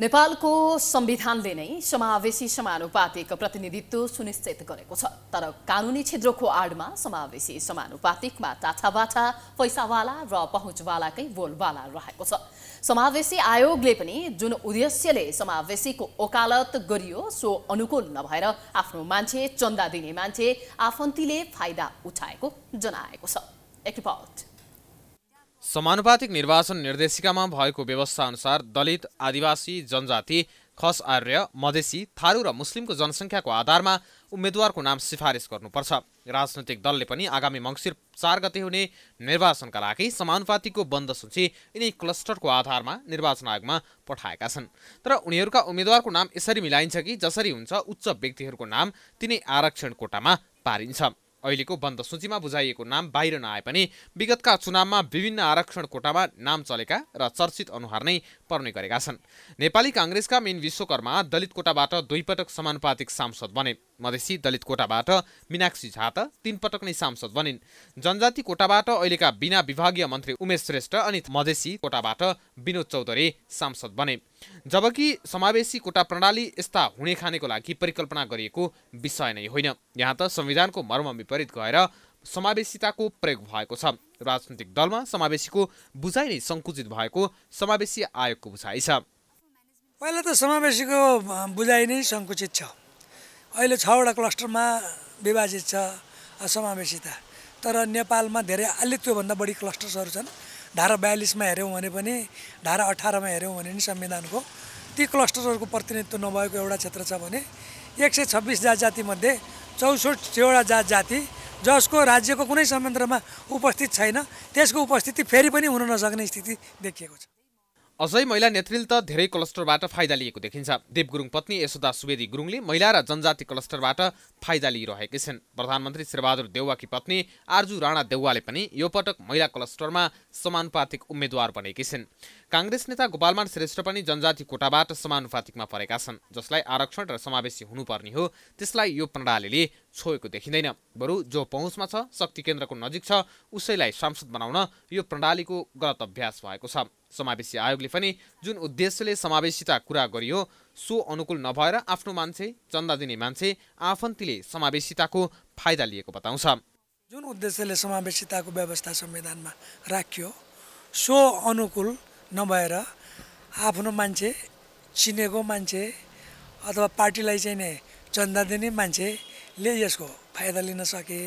नेपालको संविधानले नै समावेशी समानुपातिक प्रतिनिधित्व सुनिश्चित गरेको छ तर कानुनी क्षेत्रको आडमा समावेशी समानुपातिकमा टाठाबाठा पैसावाला र पहुँचवालाकै बोलवाला रहेको छ समावेशी आयोगले पनि जुन उद्देश्यले समावेशीको ओकालत गरियो सो अनुकूल नभएर आफ्नो मान्छे चन्दा दिने मान्छे आफन्तीले फाइदा उठाएको जनाएको छ एक रिपोर्ट समानुपातिक निर्वाचन निर्देशिकामा भएको व्यवस्था अनुसार दलित आदिवासी जनजाति खस आर्य मधेसी थारू र मुस्लिमको जनसङ्ख्याको आधारमा उम्मेद्वारको नाम सिफारिस गर्नुपर्छ राजनैतिक दलले पनि आगामी मङ्सिर चार गते हुने निर्वाचनका लागि समानुपातिको बन्द सूची यिनै क्लस्टरको आधारमा निर्वाचन आयोगमा पठाएका छन् तर उनीहरूका उम्मेद्वारको नाम यसरी मिलाइन्छ कि जसरी हुन्छ उच्च व्यक्तिहरूको नाम तिनै आरक्षण कोटामा पारिन्छ अहिलेको बन्द सूचीमा बुझाइएको नाम बाहिर नआए पनि विगतका चुनावमा विभिन्न आरक्षण कोटामा नाम चलेका र चर्चित अनुहार नै पर्ने गरेका छन् नेपाली काङ्ग्रेसका मेन विश्वकर्मा दलित कोटाबाट दुई पटक समानुपातिक सांसद बने मधेसी दलित कोटाबाट मिनाक्षी झा त तीन पटक नै सांसद बनिन् जनजाति कोटाबाट अहिलेका बिना विभागीय मन्त्री उमेश श्रेष्ठ अनि मधेसी कोटाबाट विनोद चौधरी सांसद बने जबकि समावेशी कोटा प्रणाली यस्ता हुने खानेको लागि परिकल्पना गरिएको विषय नै होइन यहाँ त संविधानको मर्म विपरीत गएर समावेशिताको प्रयोग भएको छ राजनैतिक दलमा समावेशीको बुझाइ नै सङ्कुचित भएको समावेशी आयोगको बुझाइ छ पहिला त समावेशीको बुझाइ नै सङ्कुचित छ अहिले छवटा क्लस्टरमा विभाजित छ समावेशिता तर नेपालमा धेरै अहिले त्योभन्दा बढी क्लस्टर्सहरू छन् धारा बयालिसमा हेऱ्यौँ भने पनि धारा अठारमा हेऱ्यौँ भने नि संविधानको ती क्लस्टर्सहरूको प्रतिनिधित्व नभएको एउटा क्षेत्र छ भने एक सय छब्बिस जात जातिमध्ये चौसठीवटा जात जाति जसको राज्यको कुनै संयन्त्रमा उपस्थित छैन त्यसको उपस्थिति फेरि पनि हुन नसक्ने स्थिति देखिएको छ अझै महिला नेतृत्व धेरै क्लस्टरबाट फाइदा लिएको देखिन्छ देव गुरुङ पत्नी यशोदा सुवेदी गुरुङले महिला र जनजाति क्लस्टरबाट फाइदा लिइरहेकी छिन् प्रधानमन्त्री शेरबहादुर देउवाकी पत्नी आर्जु राणा देउवाले पनि यो पटक महिला क्लस्टरमा समानुपातिक उम्मेद्वार बनेकी छिन् काङ्ग्रेस नेता गोपालमान श्रेष्ठ पनि जनजाति कोटाबाट समानुपातिकमा परेका छन् जसलाई आरक्षण र समावेशी हुनुपर्ने हो त्यसलाई यो प्रणालीले छोएको देखिँदैन बरु जो पहुँचमा छ शक्ति केन्द्रको नजिक छ उसैलाई सांसद बनाउन यो प्रणालीको गलत अभ्यास भएको छ समावेशी आयोगले पनि जुन उद्देश्यले समावेशिता कुरा गरियो सो अनुकूल नभएर आफ्नो मान्छे चन्दा दिने मान्छे आफन्तीले समावेशिताको फाइदा लिएको बताउँछ जुन उद्देश्यले समावेशिताको व्यवस्था संविधानमा राखियो सो अनुकूल नभएर आफ्नो मान्छे चिनेको मान्छे अथवा पार्टीलाई चाहिँ नै चन्दा दिने मान्छेले यसको फाइदा लिन सके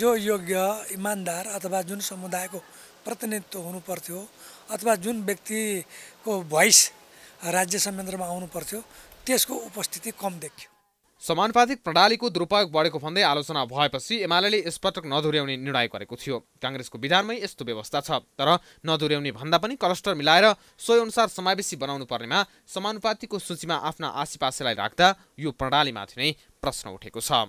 जो योग्य इमान्दार अथवा जुन समुदायको प्रतिनिधित्व हुनुपर्थ्यो अथवा जुन व्यक्तिको भोइस राज्य संयन्त्रमा आउनु पर्थ्यो त्यसको उपस्थिति कम देखियो समानुपातिक प्रणालीको दुरुपयोग बढेको भन्दै आलोचना भएपछि एमाले यसपटक नदुर्याउने निर्णय गरेको थियो काङ्ग्रेसको विधानमै यस्तो व्यवस्था छ तर नदुर्याउने भन्दा पनि क्लस्टर मिलाएर सोहीअनुसार समावेशी बनाउनु पर्नेमा समानुपातिको सूचीमा आफ्ना आसेपासेलाई राख्दा यो प्रणालीमाथि नै प्रश्न उठेको छ